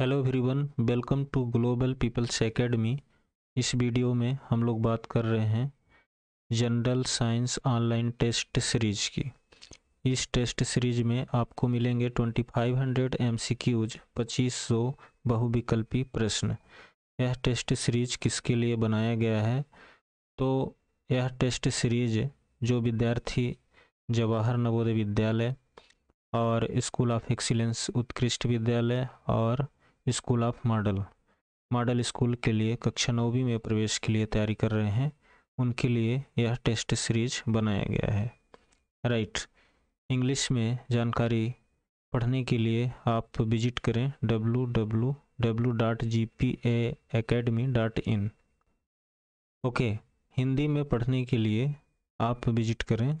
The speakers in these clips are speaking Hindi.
Hello everyone welcome to global people's academy इस वीडियो में हम लोग बात कर रहे हैं general science online test series की इस टेस्ट सीरीज में आपको मिलेंगे 2500 एमसीक्यूज 2500 बहुविकल्पी प्रश्न यह टेस्ट सीरीज किसके लिए बनाया गया है तो यह टेस्ट सीरीज जो विद्यार्थी जवाहर नवोदय विद्यालय और स्कूल ऑफ एक्सीलेंस उत्कृष्ट विद्यालय और school of model model school के लिए कक्षा नौवीं में प्रवेश के लिए तैयारी कर रहे हैं उनके लिए यह टेस्ट सीरीज बनाया गया है राइट इंग्लिश में जानकारी पढ़ने के लिए आप विजिट करें W W W dot G P A academy dot in okay Hindi में पढ़ने के लिए आप विजिट करें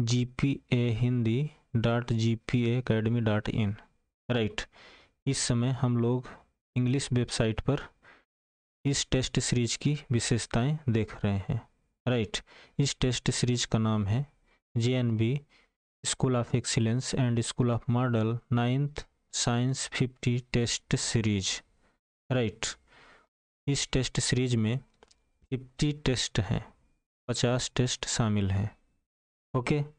G P A Hindi dot G P A academy dot in right इस समय हम लोग इंग्लिश वेबसाइट पर इस टेस्ट सीरीज की विशेषताएं देख रहे हैं राइट right. इस टेस्ट सीरीज का नाम है J N B school of excellence and school of model ninth science fifty test series right इस टेस्ट सीरीज में फिफ्टी टेस्ट हैं पचास टेस्ट शामिल हैं ओके okay?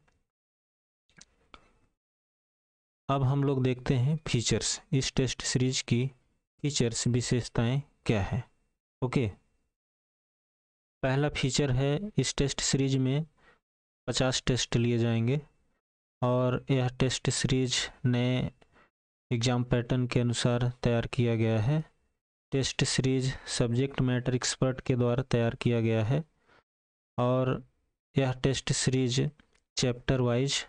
अब हम लोग देखते हैं फीचर्स इस टेस्ट सीरीज की फीचर्स विशेषताएं क्या है ओके पहला फीचर है इस टेस्ट सीरीज में 50 टेस्ट लिए जाएंगे और यह टेस्ट सीरीज नए एग्ज़ाम पैटर्न के अनुसार तैयार किया गया है test series subject matter expert के द्वारा तैयार किया गया है और यह टेस्ट सीरीज चैप्टर वाइज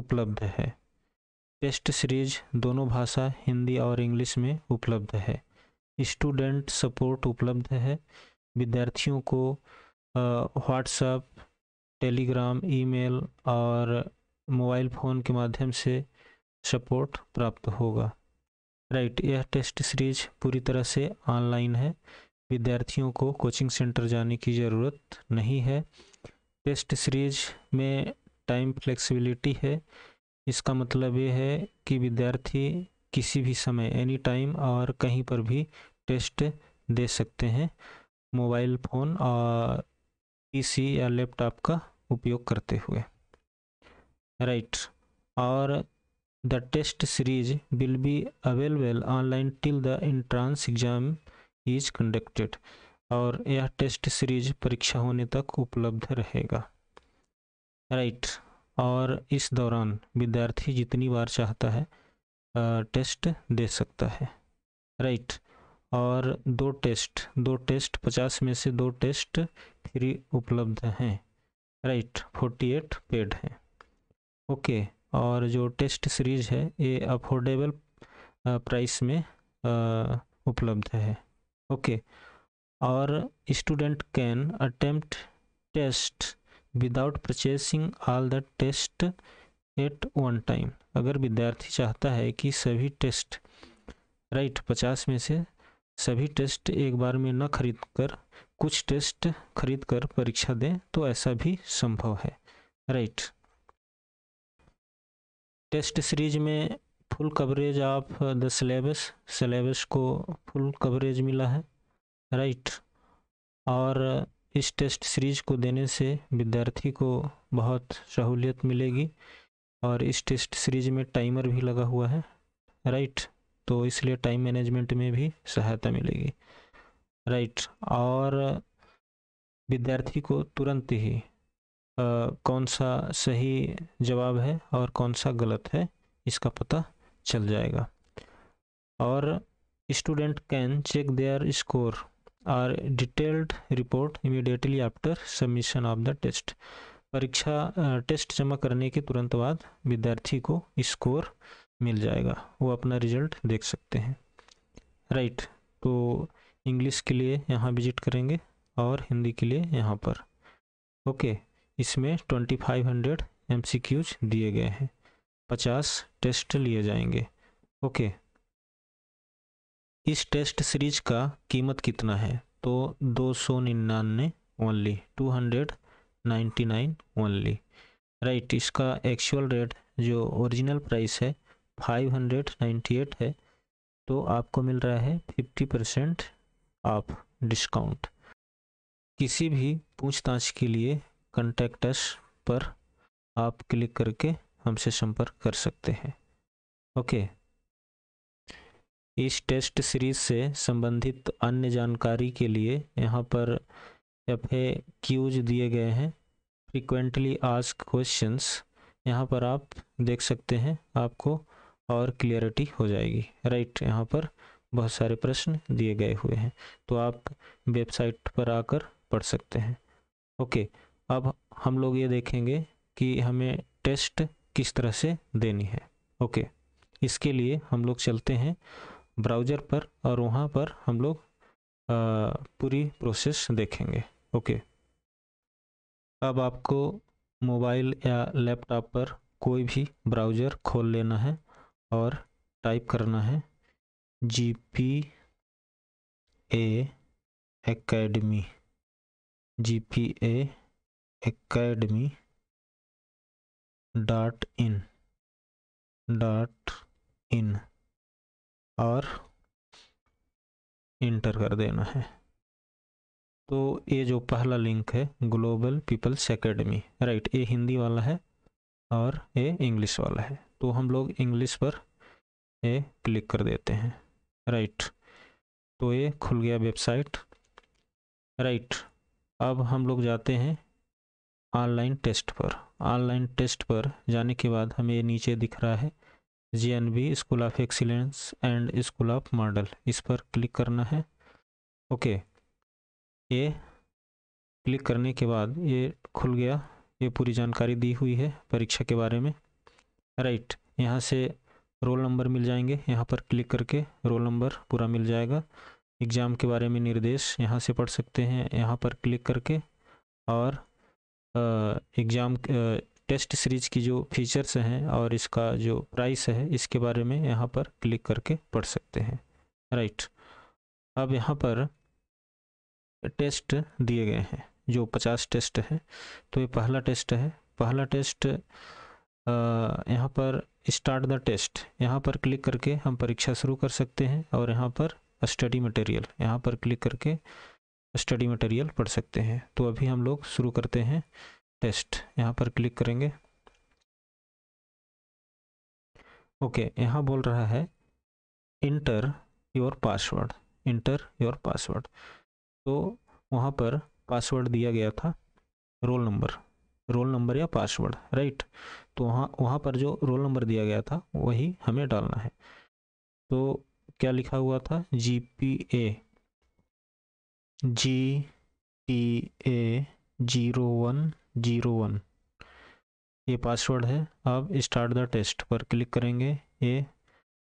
उपलब्ध है टेस्ट सीरीज दोनों भाषा हिंदी और इंग्लिश में उपलब्ध है स्टूडेंट सपोर्ट उपलब्ध है विद्यार्थियों को व्हाट्सएप टेलीग्राम ईमेल और मोबाइल फ़ोन के माध्यम से सपोर्ट प्राप्त होगा राइट यह टेस्ट सीरीज पूरी तरह से ऑनलाइन है विद्यार्थियों को कोचिंग सेंटर जाने की ज़रूरत नहीं है टेस्ट सीरीज में टाइम फ्लेक्सिबिलिटी है इसका मतलब ये है कि विद्यार्थी किसी भी समय एनी टाइम और कहीं पर भी टेस्ट दे सकते हैं मोबाइल फ़ोन और पीसी या लैपटॉप का उपयोग करते हुए राइट और the test series will be available online till the entrance exam is conducted और यह टेस्ट सीरीज परीक्षा होने तक उपलब्ध रहेगा राइट right. और इस दौरान विद्यार्थी जितनी बार चाहता है टेस्ट दे सकता है राइट और दो टेस्ट दो टेस्ट पचास में से दो टेस्ट फ्री उपलब्ध हैं राइट फोर्टी एट पेड हैं ओके और जो टेस्ट सीरीज है ये अफोर्डेबल प्राइस में उपलब्ध है ओके और student can attempt test without purchasing all the test at one time अगर विद्यार्थी चाहता है कि सभी टेस्ट राइट पचास में से सभी टेस्ट एक बार में न खरीद कर कुछ टेस्ट खरीद कर परीक्षा दें तो ऐसा भी संभव है राइट टेस्ट सीरीज में full coverage of the syllabus syllabus को फुल कवरेज मिला है राइट और इस टेस्ट सीरीज को देने से विद्यार्थी को बहुत सहूलियत मिलेगी और इस टेस्ट सीरीज में टाइमर भी लगा हुआ है राइट तो इसलिए टाइम मैनेजमेंट में भी सहायता मिलेगी राइट और विद्यार्थी को तुरंत ही आ, कौन सा सही जवाब है और कौन सा गलत है इसका पता चल जाएगा और student can check their score और detailed report immediately after submission of the test परीक्षा टेस्ट जमा करने के तुरंत बाद विद्यार्थी को स्कोर मिल जाएगा वो अपना रिजल्ट देख सकते हैं राइट right, तो इंग्लिश के लिए यहाँ विजिट करेंगे और हिंदी के लिए यहाँ पर ओके इसमें twenty five hundred M C Qs दिए गए हैं पचास टेस्ट लिए जाएंगे ओके इस टेस्ट सीरीज का कीमत कितना है तो दो सौ निन्यानवे only two hundred ninety nine only right इसका एक्चुअल रेट जो ओरिजिनल प्राइस है फाइव हंड्रेड नाइन्टी एट है तो आपको मिल रहा है फिफ्टी परसेंट ऑफ डिस्काउंट किसी भी पूछताछ के लिए कंटेक्टस पर आप क्लिक करके हमसे संपर्क कर सकते हैं ओके इस टेस्ट सीरीज से संबंधित अन्य जानकारी के लिए यहाँ पर एफ क्यूज दिए गए हैं फ्रिक्वेंटली आस्क क्वेश्चंस यहाँ पर आप देख सकते हैं आपको और क्लियरिटी हो जाएगी राइट यहाँ पर बहुत सारे प्रश्न दिए गए हुए हैं तो आप वेबसाइट पर आकर पढ़ सकते हैं ओके अब हम लोग ये देखेंगे कि हमें टेस्ट किस तरह से देनी है ओके इसके लिए हम लोग चलते हैं ब्राउज़र पर और वहाँ पर हम लोग पूरी प्रोसेस देखेंगे ओके अब आपको मोबाइल या लैपटॉप पर कोई भी ब्राउज़र खोल लेना है और टाइप करना है G P academy G P academy dot in dot in और इंटर कर देना है तो ये जो पहला लिंक है ग्लोबल पीपल्स एकेडमी राइट ये हिंदी वाला है और ये इंग्लिश वाला है तो हम लोग इंग्लिश पर ये क्लिक कर देते हैं राइट तो ये खुल गया वेबसाइट राइट अब हम लोग जाते हैं ऑनलाइन टेस्ट पर ऑनलाइन टेस्ट पर जाने के बाद हमें नीचे दिख रहा है जी school of excellence and school of model इस पर क्लिक करना है ओके ये क्लिक करने के बाद ये खुल गया ये पूरी जानकारी दी हुई है परीक्षा के बारे में राइट यहाँ से रोल नंबर मिल जाएंगे यहाँ पर क्लिक करके रोल नंबर पूरा मिल जाएगा एग्ज़ाम के बारे में निर्देश यहाँ से पढ़ सकते हैं यहाँ पर क्लिक करके और एग्ज़ाम टेस्ट सीरीज की जो फीचर्स हैं और इसका जो प्राइस है इसके बारे में यहाँ पर क्लिक करके पढ़ सकते हैं राइट अब यहाँ पर टेस्ट दिए गए हैं जो पचास टेस्ट है तो ये पहला टेस्ट है पहला टेस्ट यहाँ पर स्टार्ट द टेस्ट यहाँ पर क्लिक करके हम परीक्षा शुरू कर सकते हैं और यहाँ पर स्टडी मटेरियल यहाँ पर क्लिक करके स्टडी मटेरियल पढ़ सकते हैं तो अभी हम लोग शुरू करते हैं टेस्ट यहाँ पर क्लिक करेंगे ओके okay, यहाँ बोल रहा है enter your password enter your password तो वहाँ पर पासवर्ड दिया गया था रोल नंबर रोल नंबर या पासवर्ड राइट तो वहाँ वहाँ पर जो रोल नंबर दिया गया था वही हमें डालना है तो क्या लिखा हुआ था G P A G T A zero one zero one ये पासवर्ड है अब स्टार्ट द टेस्ट पर क्लिक करेंगे ये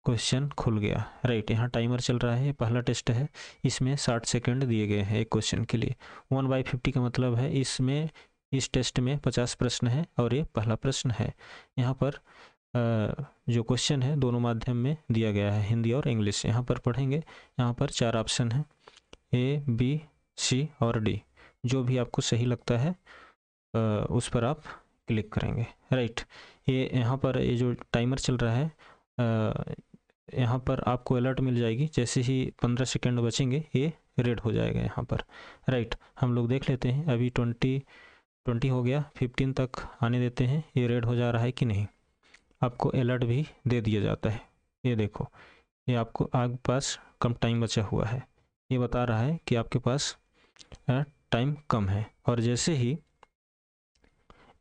क्वेश्चन खुल गया राइट यहाँ टाइमर चल रहा है ये पहला टेस्ट है इसमें साठ सेकेंड दिए गए हैं एक क्वेश्चन के लिए वन बाई फिफ्टी का मतलब है इसमें इस टेस्ट में पचास प्रश्न है और ये पहला प्रश्न है यहाँ पर जो क्वेश्चन है दोनों माध्यम में दिया गया है हिंदी और इंग्लिश यहाँ पर पढ़ेंगे यहाँ पर चार ऑप्शन है ए बी सी और डी जो भी आपको सही लगता है उस पर आप क्लिक करेंगे राइट ये यहाँ पर ये जो टाइमर चल रहा है यहाँ पर आपको अलर्ट मिल जाएगी जैसे ही पंद्रह सेकेंड बचेंगे ये रेड हो जाएगा यहाँ पर राइट हम लोग देख लेते हैं अभी ट्वेंटी ट्वेंटी हो गया फिफ्टीन तक आने देते हैं ये रेड हो जा रहा है कि नहीं आपको अलर्ट भी दे दिया जाता है ये देखो ये आपको आग पास कम टाइम बचा हुआ है ये बता रहा है कि आपके पास टाइम कम है और जैसे ही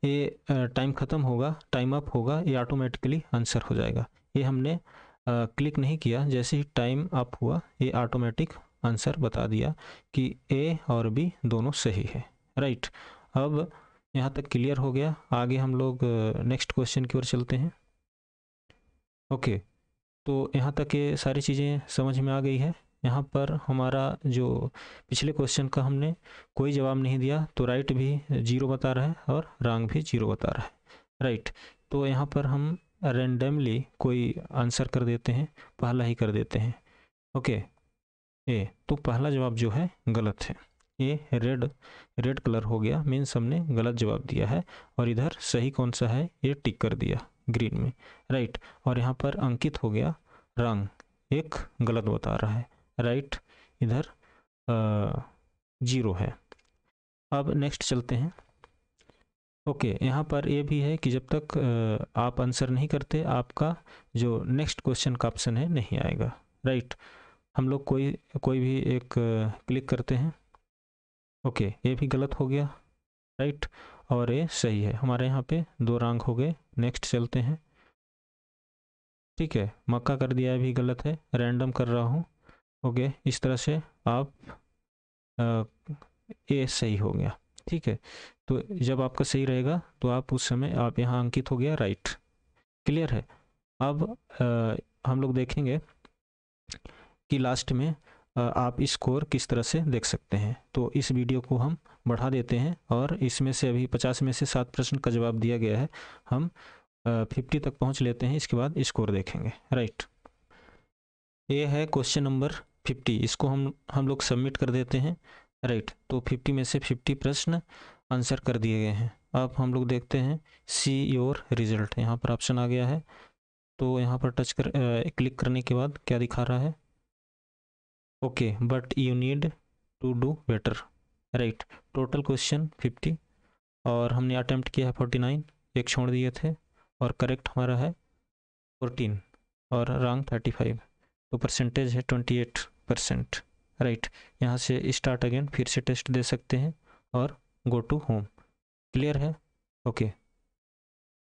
ये टाइम ख़त्म होगा टाइम अप होगा ये ऑटोमेटिकली आंसर हो जाएगा ये हमने क्लिक नहीं किया जैसे ही टाइम अप हुआ ये ऑटोमेटिक आंसर बता दिया कि ए और बी दोनों सही है राइट अब यहाँ तक क्लियर हो गया आगे हम लोग नेक्स्ट क्वेश्चन की ओर चलते हैं ओके तो यहाँ तक ये सारी चीज़ें समझ में आ गई है यहाँ पर हमारा जो पिछले क्वेश्चन का हमने कोई जवाब नहीं दिया तो राइट भी जीरो बता रहा है और रॉन्ग भी जीरो बता रहा है राइट तो यहाँ पर हम रेंडमली कोई आंसर कर देते हैं पहला ही कर देते हैं ओके ए तो पहला जवाब जो है गलत है ए रेड रेड कलर हो गया मीन्स हमने गलत जवाब दिया है और इधर सही कौन सा है ये टिक कर दिया ग्रीन में राइट और यहाँ पर अंकित हो गया रंग एक गलत बता रहा है राइट इधर जीरो है अब नेक्स्ट चलते हैं ओके okay, यहाँ पर ये भी है कि जब तक आप आंसर नहीं करते आपका जो नेक्स्ट क्वेश्चन का ऑप्शन है नहीं आएगा राइट right. हम लोग कोई कोई भी एक क्लिक करते हैं ओके okay, ये भी गलत हो गया राइट right. और ये सही है हमारे यहाँ पे दो रंग हो गए नेक्स्ट चलते हैं ठीक है मक्का कर दिया भी गलत है रैंडम कर रहा हूँ हो गए इस तरह से आप ए सही हो गया ठीक है तो जब आपका सही रहेगा तो आप उस समय आप यहाँ अंकित हो गया राइट क्लियर है अब आ, हम लोग देखेंगे कि लास्ट में आ, आप स्कोर किस तरह से देख सकते हैं तो इस वीडियो को हम बढ़ा देते हैं और इसमें से अभी पचास में से सात प्रश्न का जवाब दिया गया है हम फिफ्टी तक पहुंच लेते हैं इसके बाद स्कोर देखेंगे राइट ये है क्वेश्चन नंबर फिफ्टी इसको हम हम लोग सबमिट कर देते हैं राइट तो फिफ्टी में से फिफ्टी प्रश्न आंसर कर दिए गए हैं अब हम लोग देखते हैं सी योर रिजल्ट यहाँ पर ऑप्शन आ गया है तो यहाँ पर टच कर क्लिक करने के बाद क्या दिखा रहा है okay but you need to do better right total question fifty और हमने अटैम्प्ट किया है फोर्टी नाइन एक छोड़ दिए थे और करेक्ट हमारा है फोर्टीन और रॉन्ग थर्टी फाइव तो परसेंटेज है ट्वेंटी एट परसेंट राइट यहाँ से स्टार्ट अगेन फिर से टेस्ट दे सकते हैं और गो टू होम क्लियर है ओके